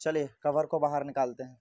चलिए कवर को बाहर निकालते हैं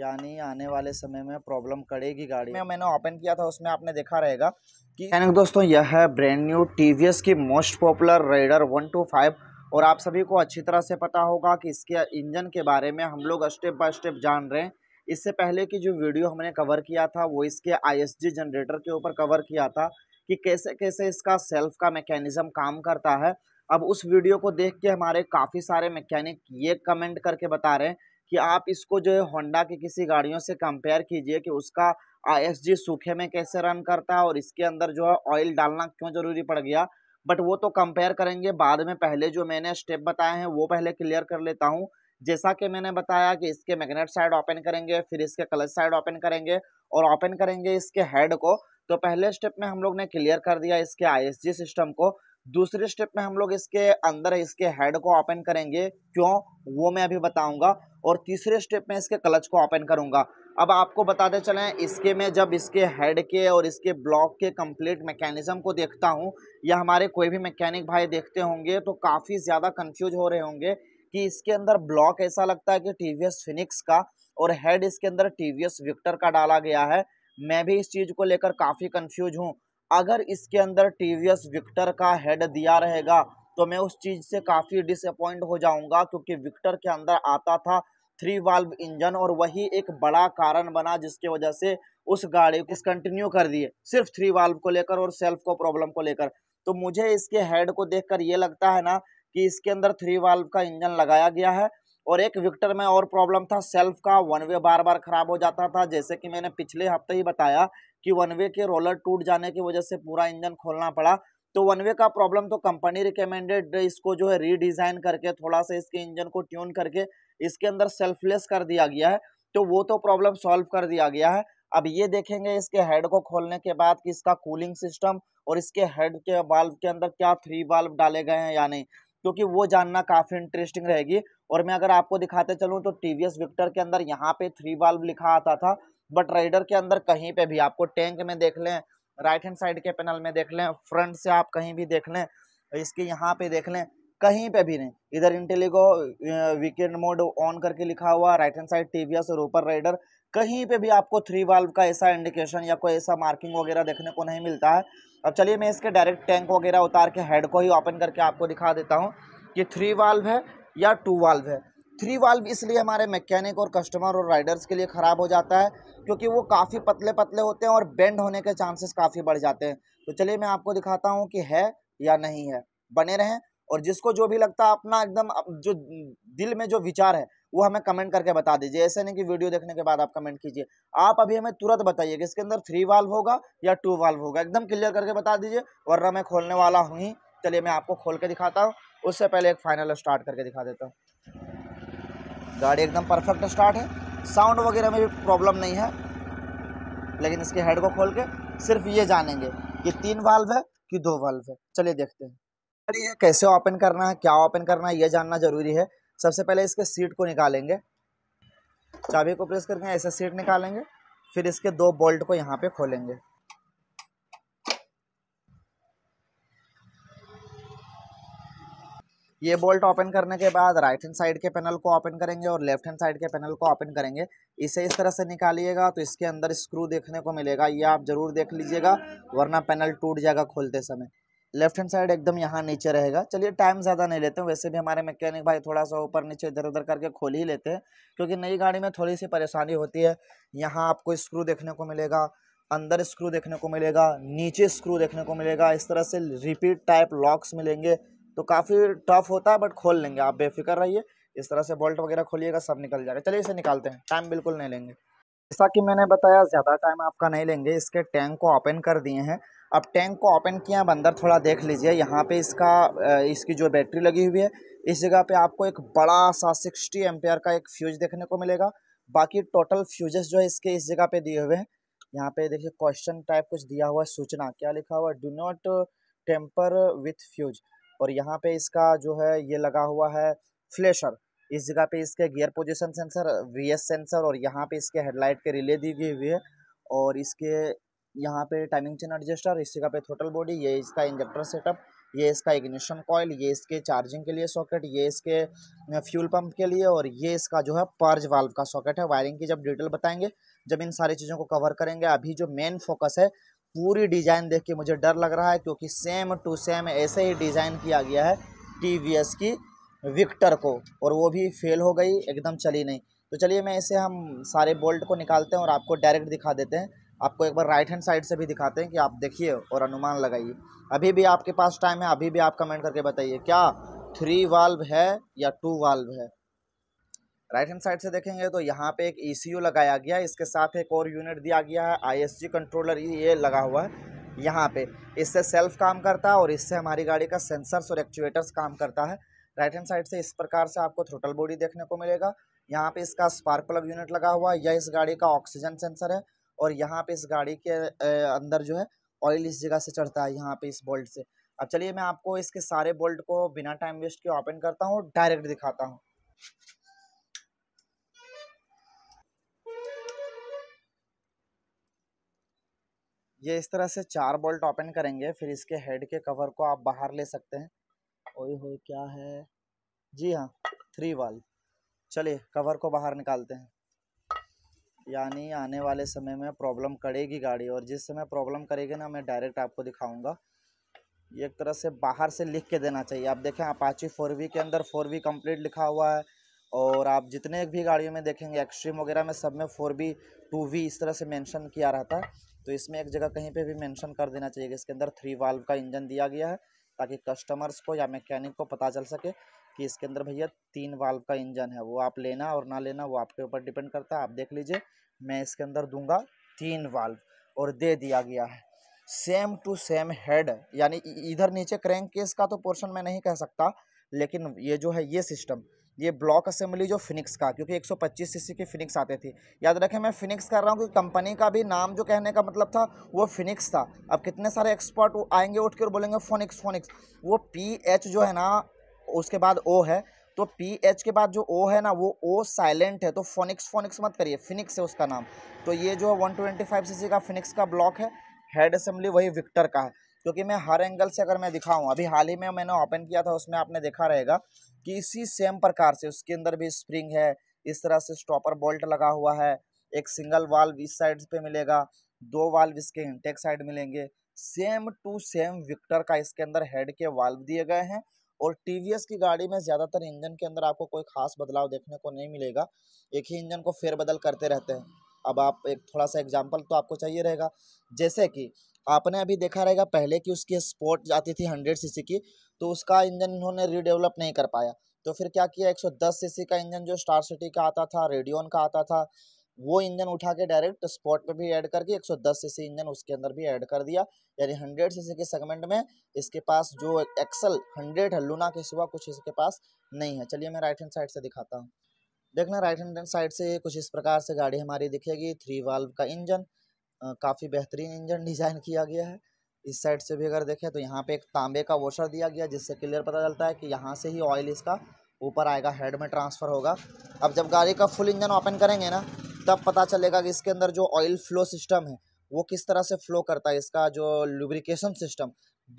यानी आने वाले समय में प्रॉब्लम करेगी गाड़ी में मैंने ओपन किया था उसमें आपने देखा रहेगा कि यानी दोस्तों यह है ब्रांड न्यू टी की most popular Raider one two five और आप सभी को अच्छी तरह से पता होगा कि इसके इंजन के बारे में हम लोग स्टेप बाय स्टेप जान रहे हैं इससे पहले की जो वीडियो हमने कवर किया था वो इसके आई जनरेटर के ऊपर कवर किया था कि कैसे कैसे इसका सेल्फ का मैकेनिज़्म काम करता है अब उस वीडियो को देख के हमारे काफ़ी सारे मैकेनिक ये कमेंट करके बता रहे हैं कि आप इसको जो है होंडा की किसी गाड़ियों से कंपेयर कीजिए कि उसका आई सूखे में कैसे रन करता है और इसके अंदर जो है ऑयल डालना क्यों ज़रूरी पड़ गया बट वो तो कंपेयर करेंगे बाद में पहले जो मैंने स्टेप बताए हैं वो पहले क्लियर कर लेता हूँ जैसा कि मैंने बताया कि इसके मैग्नेट साइड ओपन करेंगे फिर इसके क्लच साइड ओपन करेंगे और ओपन करेंगे इसके हेड को तो पहले स्टेप में हम लोग ने क्लियर कर दिया इसके आई सिस्टम को दूसरे स्टेप में हम लोग इसके अंदर इसके हेड को ओपन करेंगे क्यों वो मैं अभी बताऊंगा और तीसरे स्टेप में इसके क्लच को ओपन करूंगा अब आपको बताते चलें इसके में जब इसके हेड के और इसके ब्लॉक के कंप्लीट मैकेनिज़्म को देखता हूं या हमारे कोई भी मैकेनिक भाई देखते होंगे तो काफ़ी ज़्यादा कन्फ्यूज हो रहे होंगे कि इसके अंदर ब्लॉक ऐसा लगता है कि टी फिनिक्स का और हेड इसके अंदर टी विक्टर का डाला गया है मैं भी इस चीज़ को लेकर काफ़ी कन्फ्यूज हूँ अगर इसके अंदर टी वी एस विक्टर का हेड दिया रहेगा तो मैं उस चीज़ से काफ़ी डिसअपॉइंट हो जाऊंगा क्योंकि विक्टर के अंदर आता था थ्री वाल्व इंजन और वही एक बड़ा कारण बना जिसके वजह से उस गाड़ी को डिसकंटिन्यू कर दिए सिर्फ थ्री वाल्व को लेकर और सेल्फ को प्रॉब्लम को लेकर तो मुझे इसके हेड को देखकर ये लगता है ना कि इसके अंदर थ्री वाल्व का इंजन लगाया गया है और एक विक्टर में और प्रॉब्लम था सेल्फ का वन वे बार बार खराब हो जाता था जैसे कि मैंने पिछले हफ्ते ही बताया कि वन वे के रोलर टूट जाने की वजह से पूरा इंजन खोलना पड़ा तो वन वे का प्रॉब्लम तो कंपनी रिकमेंडेड इसको जो है रीडिज़ाइन करके थोड़ा सा इसके इंजन को ट्यून करके इसके अंदर सेल्फलेस कर दिया गया है तो वो तो प्रॉब्लम सॉल्व कर दिया गया है अब ये देखेंगे इसके हेड को खोलने के बाद कि इसका कूलिंग सिस्टम और इसके हेड के वाल्व के अंदर क्या थ्री वाल्व डाले गए हैं या नहीं क्योंकि वो जानना काफ़ी इंटरेस्टिंग रहेगी और मैं अगर आपको दिखाते चलूँ तो टी वी विक्टर के अंदर यहाँ पे थ्री वाल्व लिखा आता था बट राइडर के अंदर कहीं पे भी आपको टैंक में देख लें राइट हैंड साइड के पैनल में देख लें फ्रंट से आप कहीं भी देख लें इसके यहाँ पे देख लें कहीं पे भी नहीं इधर इंटेलिगो वीकेंड मोड ऑन करके लिखा हुआ राइट हैंड साइड टीवीएस और ऊपर राइडर कहीं पे भी आपको थ्री वाल्व का ऐसा इंडिकेशन या कोई ऐसा मार्किंग वगैरह देखने को नहीं मिलता है अब चलिए मैं इसके डायरेक्ट टैंक वगैरह उतार के हेड को ही ओपन करके आपको दिखा देता हूँ ये थ्री वाल्व है या टू वाल्व है थ्री वाल्व इसलिए हमारे मैकेनिक और कस्टमर और राइडर्स के लिए ख़राब हो जाता है क्योंकि वो काफ़ी पतले पतले होते हैं और बेंड होने के चांसेस काफ़ी बढ़ जाते हैं तो चलिए मैं आपको दिखाता हूँ कि है या नहीं है बने रहें और जिसको जो भी लगता है अपना एकदम जो दिल में जो विचार है वो हमें कमेंट करके बता दीजिए ऐसे नहीं कि वीडियो देखने के बाद आप कमेंट कीजिए आप अभी हमें तुरंत बताइए कि इसके अंदर थ्री वाल्व होगा या टू वाल्व होगा एकदम क्लियर करके बता दीजिए वरना मैं खोलने वाला हूँ ही चलिए मैं आपको खोल के दिखाता हूँ उससे पहले एक फाइनल स्टार्ट करके दिखा देता हूँ गाड़ी एकदम परफेक्ट स्टार्ट है साउंड वगैरह में भी प्रॉब्लम नहीं है लेकिन इसके हेड को खोल के सिर्फ ये जानेंगे कि तीन वाल्व है कि दो वाल्व है चलिए देखते हैं अरे ये कैसे ओपन करना है क्या ओपन करना है ये जानना जरूरी है सबसे पहले इसके सीट को निकालेंगे चाबी को प्रेस करके ऐसे सीट निकालेंगे फिर इसके दो बोल्ट को यहाँ पे खोलेंगे ये बोल्ट ओपन करने के बाद राइट हैंड साइड के पैनल को ओपन करेंगे और लेफ्ट हैंड साइड के पैनल को ओपन करेंगे इसे इस तरह से निकालिएगा तो इसके अंदर स्क्रू देखने को मिलेगा ये आप जरूर देख लीजिएगा वरना पैनल टूट जाएगा खोलते समय लेफ्ट हैंड साइड एकदम यहाँ नीचे रहेगा चलिए टाइम ज़्यादा नहीं लेते हैं वैसे भी हमारे मैकेनिक भाई थोड़ा सा ऊपर नीचे इधर उधर करके खोल ही लेते हैं क्योंकि नई गाड़ी में थोड़ी सी परेशानी होती है यहाँ आपको स्क्रू देखने को मिलेगा अंदर स्क्रू देखने को मिलेगा नीचे स्क्रू देखने को मिलेगा इस तरह से रिपीट टाइप लॉक्स मिलेंगे तो काफ़ी टफ होता है बट खोल लेंगे आप बेफिक्र रहिए इस तरह से बोल्ट वगैरह खोलिएगा सब निकल जाएगा चलिए इसे निकालते हैं टाइम बिल्कुल नहीं लेंगे जैसा कि मैंने बताया ज़्यादा टाइम आपका नहीं लेंगे इसके टैंक को ओपन कर दिए हैं अब टैंक को ओपन किया अब अंदर थोड़ा देख लीजिए यहाँ पे इसका इसकी जो बैटरी लगी हुई है इस जगह पे आपको एक बड़ा सा सिक्सटी एम्पेयर का एक फ्यूज देखने को मिलेगा बाकी टोटल फ्यूजेस जो है इसके इस जगह पे दिए हुए हैं यहाँ पे देखिए क्वेश्चन टाइप कुछ दिया हुआ है सूचना क्या लिखा हुआ है do not tamper with fuse और यहाँ पे इसका जो है ये लगा हुआ है फ्लेशर इस जगह पे इसके gear position sensor V sensor और यहाँ पे इसके हेडलाइट के रिले दी गई हुई है और इसके यहाँ पे टाइमिंग चेन एडजस्टर इसका पे थोटल बॉडी ये इसका इंजेक्टर सेटअप ये इसका इग्निशन कॉयल ये इसके चार्जिंग के लिए सॉकेट ये इसके फ्यूल पंप के लिए और ये इसका जो है पर्ज वाल्व का सॉकेट है वायरिंग की जब डिटेल बताएंगे जब इन सारी चीज़ों को कवर करेंगे अभी जो मेन फोकस है पूरी डिज़ाइन देख के मुझे डर लग रहा है क्योंकि सेम टू सेम ऐसे ही डिज़ाइन किया गया है टी की विक्टर को और वो भी फेल हो गई एकदम चली नहीं तो चलिए मैं इसे हम सारे बोल्ट को निकालते हैं और आपको डायरेक्ट दिखा देते हैं आपको एक बार राइट हैंड साइड से भी दिखाते हैं कि आप देखिए और अनुमान लगाइए अभी भी आपके पास टाइम है अभी भी आप कमेंट करके बताइए क्या थ्री वाल्व है या टू वाल्व है राइट हैंड साइड से देखेंगे तो यहाँ पे एक ई e लगाया गया इसके साथ एक और यूनिट दिया गया है आई कंट्रोलर ये लगा हुआ है यहाँ पे इससे सेल्फ काम करता है और इससे हमारी गाड़ी का सेंसर्स और एक्चुएटर्स काम करता है राइट हैंड साइड से इस प्रकार से आपको थ्रोटल बॉडी देखने को मिलेगा यहाँ पे इसका स्पार्क प्लग यूनिट लगा हुआ है यह इस गाड़ी का ऑक्सीजन सेंसर है और यहाँ पे इस गाड़ी के अंदर जो है ऑयल इस जगह से चढ़ता है यहाँ पे इस बोल्ट से अब चलिए मैं आपको इसके सारे बोल्ट को बिना टाइम वेस्ट के ओपन करता हूँ डायरेक्ट दिखाता हूँ ये इस तरह से चार बोल्ट ओपन करेंगे फिर इसके हेड के कवर को आप बाहर ले सकते हैं ओए होए क्या है जी हाँ थ्री वाल चलिए कवर को बाहर निकालते हैं यानी आने वाले समय में प्रॉब्लम करेगी गाड़ी और जिस समय प्रॉब्लम करेगी ना मैं डायरेक्ट आपको दिखाऊंगा एक तरह से बाहर से लिख के देना चाहिए आप देखें अपाची फोर वी के अंदर फोर वी कम्प्लीट लिखा हुआ है और आप जितने भी गाड़ियों में देखेंगे एक्सट्रीम वगैरह में सब में फोर वी टू वी इस तरह से मैंशन किया रहता है तो इसमें एक जगह कहीं पर भी मैंशन कर देना चाहिए इसके अंदर थ्री वाल्व का इंजन दिया गया है ताकि कस्टमर्स को या मैकेनिक को पता चल सके कि इसके अंदर भैया तीन वाल्व का इंजन है वो आप लेना और ना लेना वो आपके ऊपर डिपेंड करता है आप देख लीजिए मैं इसके अंदर दूंगा तीन वाल्व और दे दिया गया है सेम टू सेम हेड यानी इधर नीचे क्रैंक केस का तो पोर्शन मैं नहीं कह सकता लेकिन ये जो है ये सिस्टम ये ब्लॉक असेंबली जो फिनिक्स का क्योंकि 125 सीसी की फिनिक्स आती थी याद रखें मैं फिनिक्स कर रहा हूँ क्योंकि कंपनी का भी नाम जो कहने का मतलब था वो फिनिक्स था अब कितने सारे एक्सपर्ट आएंगे उठ के और बोलेंगे फोनिक्स फोनिक्स वो पी एच जो है ना उसके बाद ओ है तो पी एच के बाद जो ओ है ना वो ओ साइलेंट है तो फोनिक्स फोनिक्स मत करिए फिनिक्स है उसका नाम तो ये जो है वन ट्वेंटी फाइव सी का फिनिक्स का ब्लॉक है हेड असेंबली वही विक्टर का है क्योंकि मैं हर एंगल से अगर मैं दिखाऊँ अभी हाल ही में मैंने ओपन किया था उसमें आपने देखा रहेगा कि इसी सेम प्रकार से उसके अंदर भी स्प्रिंग है इस तरह से स्टॉपर बोल्ट लगा हुआ है एक सिंगल वाल्व इस साइड पे मिलेगा दो वाल्व इसके इंटेक साइड मिलेंगे सेम टू सेम विक्टर का इसके अंदर हेड के वाल्व दिए गए हैं और टीवीएस की गाड़ी में ज़्यादातर इंजन के अंदर आपको कोई खास बदलाव देखने को नहीं मिलेगा एक ही इंजन को फेरबदल करते रहते हैं अब आप एक थोड़ा सा एग्जाम्पल तो आपको चाहिए रहेगा जैसे कि आपने अभी देखा रहेगा पहले कि उसकी स्पोर्ट आती थी हंड्रेड सीसी की तो उसका इंजन इन्होंने रीडेवलप नहीं कर पाया तो फिर क्या किया 110 सीसी का इंजन जो स्टार सिटी का आता था रेडियोन का आता था वो इंजन उठा के डायरेक्ट स्पॉट पे भी ऐड करके 110 सीसी इंजन उसके अंदर भी ऐड कर दिया यानी 100 सीसी के सेगमेंट में इसके पास जो एक्सल 100 है लूना के सिवा कुछ इसके पास नहीं है चलिए मैं राइट हैंड साइड से दिखाता हूँ देखना राइट हैंड साइड से कुछ इस प्रकार से गाड़ी हमारी दिखेगी थ्री वाल्व का इंजन काफ़ी बेहतरीन इंजन डिज़ाइन किया गया है इस साइड से भी अगर देखें तो यहाँ पे एक तांबे का वॉशर दिया गया जिससे क्लियर पता चलता है कि यहाँ से ही ऑयल इसका ऊपर आएगा हेड में ट्रांसफ़र होगा अब जब गाड़ी का फुल इंजन ओपन करेंगे ना तब पता चलेगा कि इसके अंदर जो ऑयल फ्लो सिस्टम है वो किस तरह से फ्लो करता है इसका जो लुब्रिकेशन सिस्टम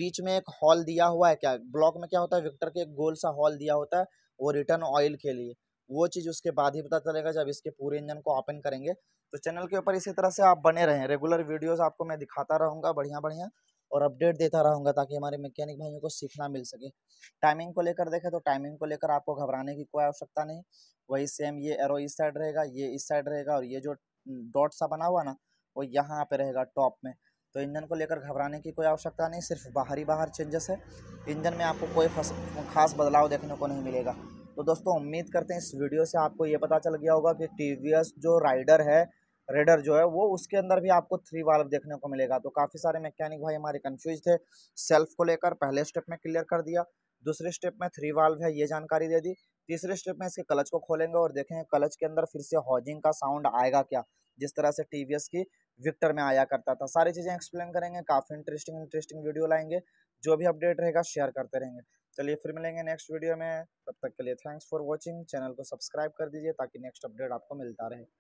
बीच में एक हॉल दिया हुआ है क्या ब्लॉक में क्या होता है विक्टर के एक गोल सा हॉल दिया होता है वो रिटर्न ऑयल के लिए वो चीज़ उसके बाद ही पता चलेगा जब इसके पूरे इंजन को ओपन करेंगे तो चैनल के ऊपर इसी तरह से आप बने रहें रेगुलर वीडियोज़ आपको मैं दिखाता रहूँगा बढ़िया बढ़िया और अपडेट देता रहूँगा ताकि हमारे मैकेनिक भाइयों को सीखना मिल सके टाइमिंग को लेकर देखें तो टाइमिंग को लेकर आपको घबराने की कोई आवश्यकता नहीं वही सेम ये एरो इस साइड रहेगा ये इस साइड रहेगा और ये जो डॉट सा बना हुआ ना वो यहाँ पे रहेगा टॉप में तो इंजन को लेकर घबराने की कोई आवश्यकता नहीं सिर्फ बाहरी बाहर चेंजेस है इंजन में आपको कोई खास बदलाव देखने को नहीं मिलेगा तो दोस्तों उम्मीद करते हैं इस वीडियो से आपको ये पता चल गया होगा कि टी जो राइडर है रेडर जो है वो उसके अंदर भी आपको थ्री वाल्व देखने को मिलेगा तो काफ़ी सारे मैकेनिक भाई हमारे कंफ्यूज थे सेल्फ को लेकर पहले स्टेप में क्लियर कर दिया दूसरे स्टेप में थ्री वाल्व है ये जानकारी दे दी तीसरे स्टेप में इसके क्लच को खोलेंगे और देखेंगे क्लच के अंदर फिर से हॉजिंग का साउंड आएगा क्या जिस तरह से टी की विक्टर में आया करता था सारी चीज़ें एक्सप्लेन करेंगे काफ़ी इंटरेस्टिंग इंटरेस्टिंग वीडियो लाएंगे जो भी अपडेट रहेगा शेयर करते रहेंगे चलिए फिर मिलेंगे नेक्स्ट वीडियो में तब तक के लिए थैंक्स फॉर वॉचिंग चैनल को सब्सक्राइब कर दीजिए ताकि नेक्स्ट अपडेट आपको मिलता रहे